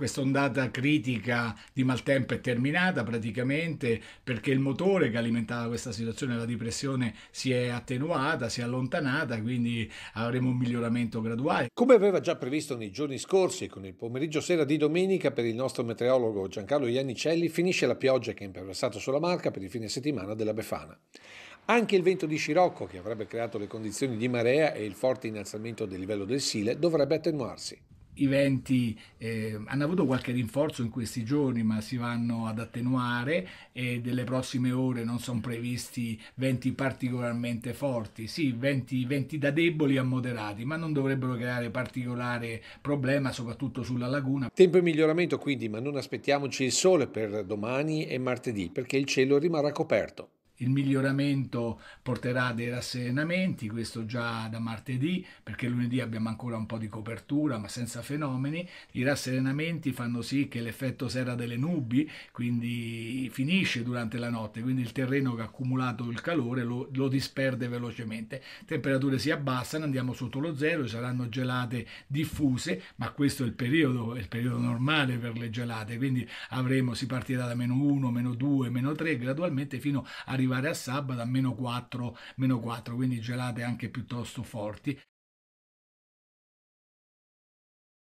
questa ondata critica di maltempo è terminata praticamente perché il motore che alimentava questa situazione, la depressione, si è attenuata, si è allontanata, quindi avremo un miglioramento graduale. Come aveva già previsto nei giorni scorsi, con il pomeriggio sera di domenica per il nostro meteorologo Giancarlo Iannicelli, finisce la pioggia che ha imperversato sulla Marca per il fine settimana della Befana. Anche il vento di Scirocco, che avrebbe creato le condizioni di marea e il forte innalzamento del livello del Sile, dovrebbe attenuarsi i venti eh, hanno avuto qualche rinforzo in questi giorni, ma si vanno ad attenuare e delle prossime ore non sono previsti venti particolarmente forti. Sì, venti, venti da deboli a moderati, ma non dovrebbero creare particolare problema, soprattutto sulla laguna. Tempo in miglioramento quindi, ma non aspettiamoci il sole per domani e martedì, perché il cielo rimarrà coperto. Il miglioramento porterà dei rasserenamenti, questo già da martedì, perché lunedì abbiamo ancora un po' di copertura, ma senza fenomeni. I rasserenamenti fanno sì che l'effetto sera delle nubi, quindi finisce durante la notte, quindi il terreno che ha accumulato il calore lo, lo disperde velocemente. Temperature si abbassano, andiamo sotto lo zero, ci saranno gelate diffuse, ma questo è il periodo, è il periodo normale per le gelate, quindi avremo, si partirà da meno 1, meno 2, meno 3, gradualmente fino a arrivare arrivare a sabato a meno 4, meno 4, quindi gelate anche piuttosto forti.